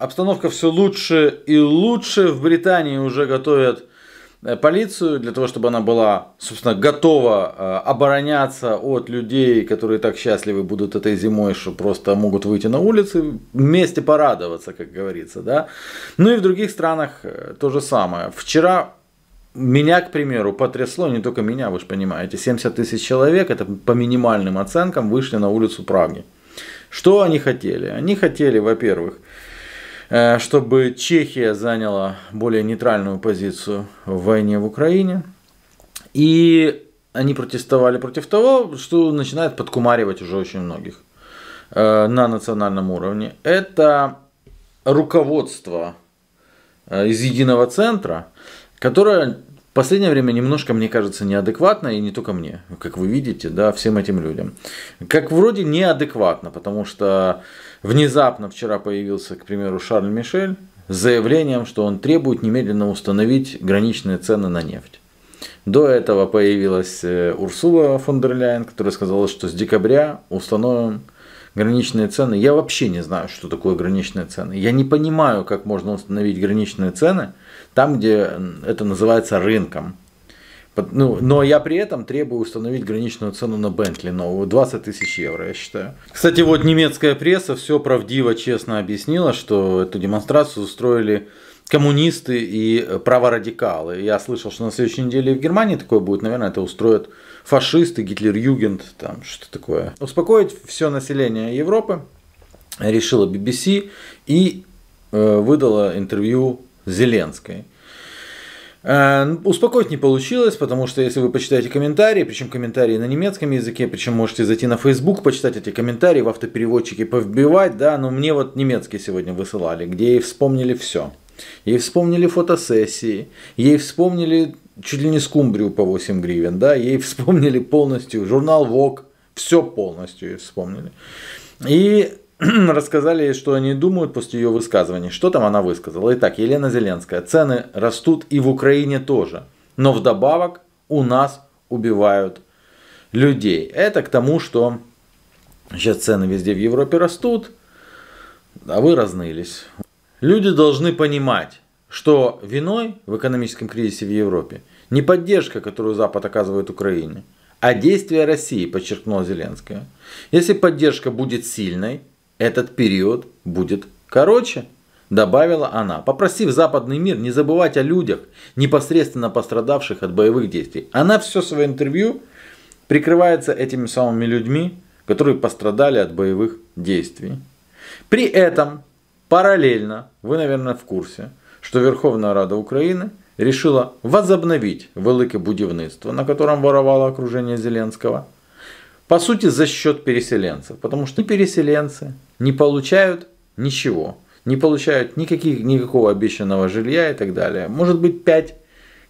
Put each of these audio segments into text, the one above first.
Обстановка все лучше и лучше. В Британии уже готовят э, полицию для того, чтобы она была, собственно, готова э, обороняться от людей, которые так счастливы будут этой зимой, что просто могут выйти на улицы, вместе порадоваться, как говорится, да. Ну и в других странах э, то же самое. Вчера меня, к примеру, потрясло, не только меня, вы же понимаете, 70 тысяч человек, это по минимальным оценкам, вышли на улицу Праги. Что они хотели? Они хотели, во-первых, Э, чтобы Чехия заняла более нейтральную позицию в войне в Украине. И они протестовали против того, что начинает подкумаривать уже очень многих э, на национальном уровне. Это руководство э, из единого центра, которое последнее время немножко, мне кажется, неадекватно, и не только мне, как вы видите, да, всем этим людям. Как вроде неадекватно, потому что внезапно вчера появился, к примеру, Шарль Мишель с заявлением, что он требует немедленно установить граничные цены на нефть. До этого появилась э, Урсула фон дер Ляйен, которая сказала, что с декабря установим граничные цены. Я вообще не знаю, что такое граничные цены. Я не понимаю, как можно установить граничные цены там, где это называется рынком. Ну, но я при этом требую установить граничную цену на Бентли новую, 20 тысяч евро, я считаю. Кстати, вот немецкая пресса все правдиво, честно объяснила, что эту демонстрацию устроили коммунисты и праворадикалы. Я слышал, что на следующей неделе в Германии такое будет, наверное, это устроят фашисты, Гитлер-Югенд, там что то такое. Успокоить все население Европы решила BBC и э, выдала интервью Зеленской. Э, успокоить не получилось, потому что если вы почитаете комментарии, причем комментарии на немецком языке, причем можете зайти на Facebook, почитать эти комментарии, в автопереводчике повбивать, да, но мне вот немецкий сегодня высылали, где ей вспомнили все. Ей вспомнили фотосессии, ей вспомнили чуть ли не скумбрию по 8 гривен, да, ей вспомнили полностью журнал Vogue, все полностью ей вспомнили. И рассказали, что они думают после ее высказываний. Что там она высказала? Итак, Елена Зеленская. Цены растут и в Украине тоже. Но вдобавок у нас убивают людей. Это к тому, что сейчас цены везде в Европе растут, а вы разнылись. Люди должны понимать, что виной в экономическом кризисе в Европе не поддержка, которую Запад оказывает Украине, а действия России, подчеркнула Зеленская. Если поддержка будет сильной, этот период будет короче, добавила она, попросив западный мир не забывать о людях, непосредственно пострадавших от боевых действий. Она все свое интервью прикрывается этими самыми людьми, которые пострадали от боевых действий. При этом параллельно, вы, наверное, в курсе, что Верховная Рада Украины решила возобновить великое будивництво, на котором воровало окружение Зеленского – по сути, за счет переселенцев. Потому что переселенцы не получают ничего. Не получают никаких, никакого обещанного жилья и так далее. Может быть, 5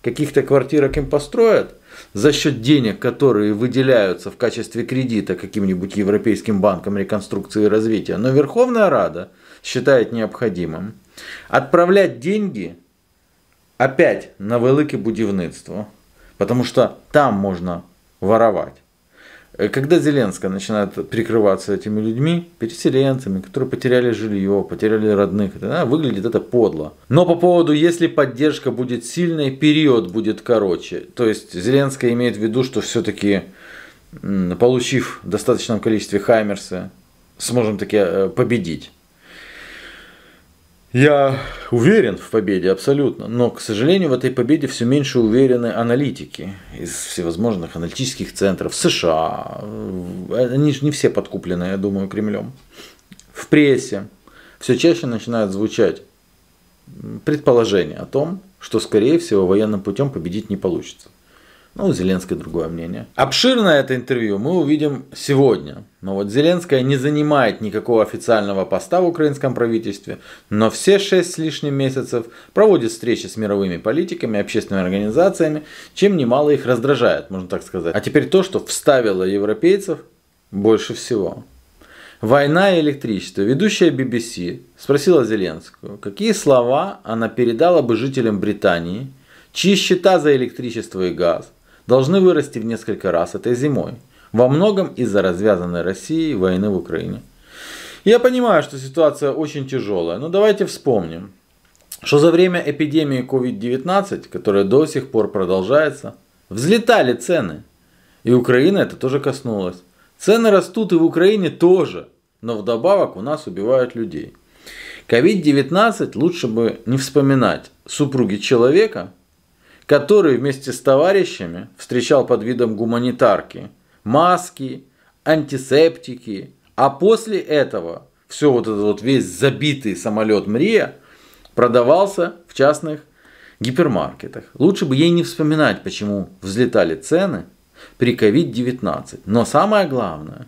каких-то квартирок им построят за счет денег, которые выделяются в качестве кредита каким-нибудь европейским банком реконструкции и развития. Но Верховная Рада считает необходимым отправлять деньги опять на велике будивництво, потому что там можно воровать. Э, когда Зеленская начинает прикрываться этими людьми, переселенцами, которые потеряли жилье, потеряли родных, да, выглядит это подло. Но по поводу, если поддержка будет сильной, период будет короче. То есть Зеленская имеет в виду, что все-таки получив в достаточном количестве Хаймерса, сможем таки э, победить. Я уверен в победе абсолютно, но, к сожалению, в этой победе все меньше уверены аналитики из всевозможных аналитических центров США. Э, они же не все подкуплены, я думаю, Кремлем. В прессе все чаще начинают звучать предположения о том, что, скорее всего, военным путем победить не получится. Ну, у Зеленской другое мнение. Обширное это интервью мы увидим сегодня. Но вот Зеленская не занимает никакого официального поста в украинском правительстве, но все шесть с лишним месяцев проводит встречи с мировыми политиками, общественными организациями, чем немало их раздражает, можно так сказать. А теперь то, что вставило европейцев больше всего. «Война и электричество». Ведущая BBC спросила Зеленскую, какие слова она передала бы жителям Британии, чьи счета за электричество и газ – должны вырасти в несколько раз этой зимой, во многом из-за развязанной России войны в Украине. Я понимаю, что ситуация очень тяжелая, но давайте вспомним, что за время эпидемии COVID-19, которая до сих пор продолжается, взлетали цены. И Украина это тоже коснулась. Цены растут и в Украине тоже, но вдобавок у нас убивают людей. COVID-19 лучше бы не вспоминать. Супруги человека, который вместе с товарищами встречал под видом гуманитарки маски, антисептики, а после этого все вот этот вот весь забитый самолет Мрия продавался в частных гипермаркетах. Лучше бы ей не вспоминать, почему взлетали цены при COVID-19. Но самое главное,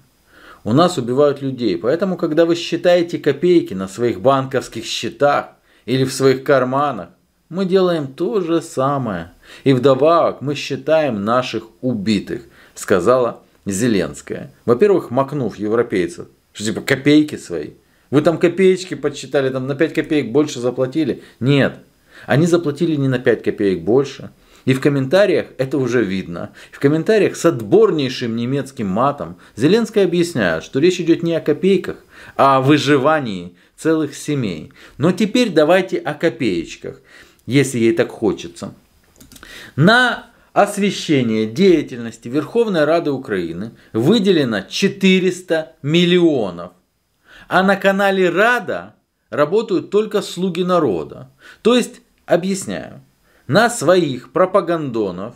у нас убивают людей, поэтому когда вы считаете копейки на своих банковских счетах или в своих карманах, мы делаем то же самое. И вдобавок мы считаем наших убитых, сказала Зеленская. Во-первых, макнув европейцев, что типа копейки свои. Вы там копеечки подсчитали, там на 5 копеек больше заплатили? Нет, они заплатили не на 5 копеек больше. И в комментариях это уже видно. В комментариях с отборнейшим немецким матом Зеленская объясняет, что речь идет не о копейках, а о выживании целых семей. Но теперь давайте о копеечках если ей так хочется, на освещение деятельности Верховной Рады Украины выделено 400 миллионов. А на канале Рада работают только слуги народа. То есть, объясняю, на своих пропагандонов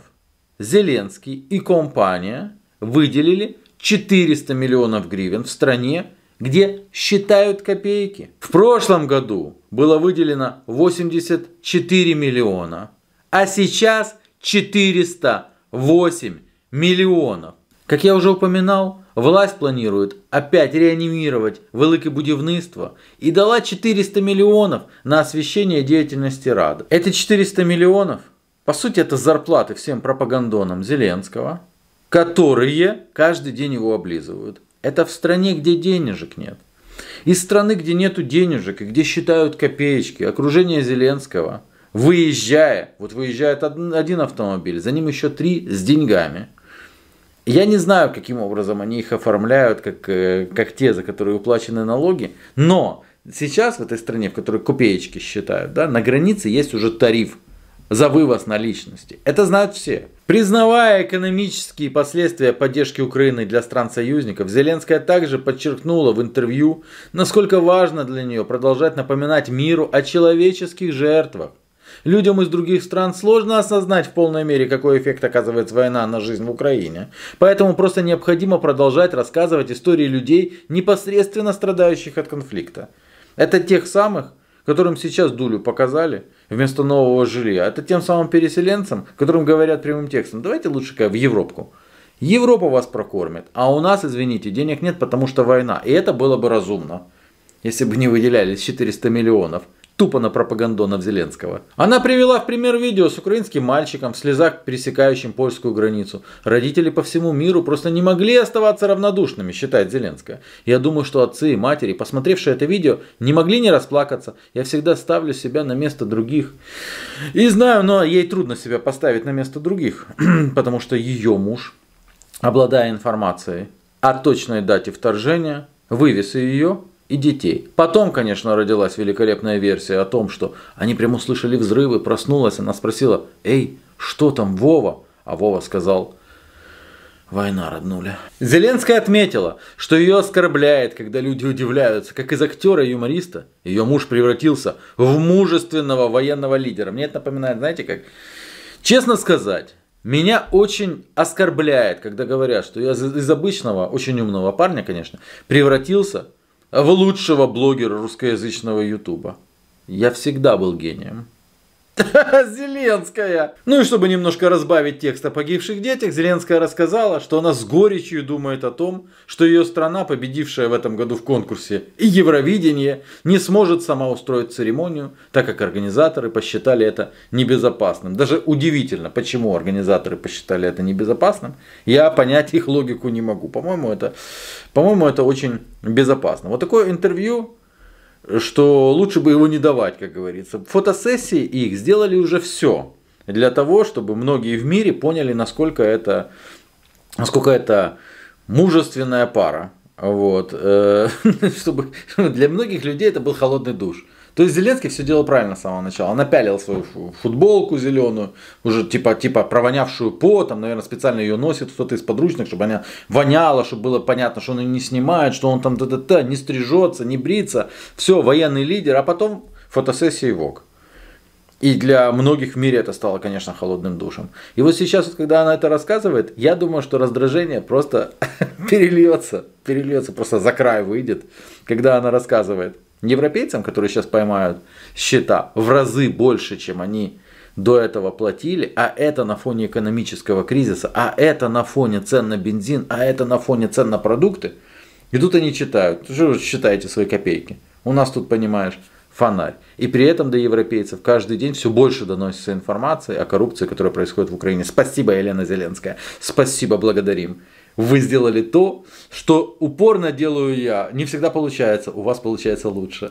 Зеленский и компания выделили 400 миллионов гривен в стране, где считают копейки. В прошлом году было выделено 84 миллиона, а сейчас 408 миллионов. Как я уже упоминал, власть планирует опять реанимировать велике будівництво и дала 400 миллионов на освещение деятельности Рады. Эти 400 миллионов, по сути, это зарплаты всем пропагандонам Зеленского, которые каждый день его облизывают. Это в стране, где денежек нет. Из страны, где нету денежек и где считают копеечки, окружение Зеленского, выезжая, вот выезжает один автомобиль, за ним еще три с деньгами. Я не знаю, каким образом они их оформляют, как, э, как те, за которые уплачены налоги, но сейчас в этой стране, в которой копеечки считают, да, на границе есть уже тариф за вывоз наличности. Это знают все. Признавая экономические последствия поддержки Украины для стран-союзников, Зеленская также подчеркнула в интервью, насколько важно для нее продолжать напоминать миру о человеческих жертвах. Людям из других стран сложно осознать в полной мере, какой эффект оказывает война на жизнь в Украине. Поэтому просто необходимо продолжать рассказывать истории людей, непосредственно страдающих от конфликта. Это тех самых, которым сейчас дулю показали вместо нового жилья, это тем самым переселенцам, которым говорят прямым текстом, давайте лучше в Европку. Европа вас прокормит, а у нас, извините, денег нет, потому что война. И это было бы разумно, если бы не выделялись 400 миллионов – тупо на пропагандона Зеленского. Она привела в пример видео с украинским мальчиком в слезах, пересекающим польскую границу. Родители по всему миру просто не могли оставаться равнодушными, считает Зеленская. Я думаю, что отцы и матери, посмотревшие это видео, не могли не расплакаться. Я всегда ставлю себя на место других. И знаю, но ей трудно себя поставить на место других, потому что ее муж, обладая информацией о точной дате вторжения, вывез ее и детей. Потом, конечно, родилась великолепная версия о том, что они прям услышали взрывы, проснулась, она спросила, «Эй, что там, Вова?» А Вова сказал, Война, роднуля. Зеленская отметила, что ее оскорбляет, когда люди удивляются, как из актера и юмориста ее муж превратился в мужественного военного лидера. Мне это напоминает, знаете, как... Честно сказать, меня очень оскорбляет, когда говорят, что я из обычного, очень умного парня, конечно, превратился в лучшего блогера русскоязычного ютуба. Я всегда был гением. Зеленская! Ну и чтобы немножко разбавить текст о погибших детях, Зеленская рассказала, что она с горечью думает о том, что ее страна, победившая в этом году в конкурсе и Евровидение, не сможет сама устроить церемонию, так как организаторы посчитали это небезопасным. Даже удивительно, почему организаторы посчитали это небезопасным. Я понять их логику не могу. По-моему, это, по-моему, это очень безопасно. Вот такое интервью что лучше бы его не давать, как говорится. Фотосессии их сделали уже все для того, чтобы многие в мире поняли, насколько это, насколько это мужественная пара. Вот. Э, чтобы, для многих людей это был холодный душ. То есть Зеленский все делал правильно с самого начала. Он напялил свою футболку зеленую, уже типа, типа провонявшую потом, наверное, специально ее носит кто-то из подручных, чтобы она воняла, чтобы было понятно, что он ее не снимает, что он там та-та-та, не стрижется, не брится. Все, военный лидер, а потом фотосессия и ВОК. И для многих в мире это стало, конечно, холодным душем. И вот сейчас, вот, когда она это рассказывает, я думаю, что раздражение просто перельется, перельется, просто за край выйдет, когда она рассказывает. Европейцам, которые сейчас поймают счета в разы больше, чем они до этого платили, а это на фоне экономического кризиса, а это на фоне цен на бензин, а это на фоне цен на продукты. И тут они читают, что вы считаете свои копейки. У нас тут, понимаешь, фонарь. И при этом до европейцев каждый день все больше доносится информации о коррупции, которая происходит в Украине. Спасибо, Елена Зеленская. Спасибо, благодарим. Вы сделали то, что упорно делаю я. Не всегда получается, у вас получается лучше.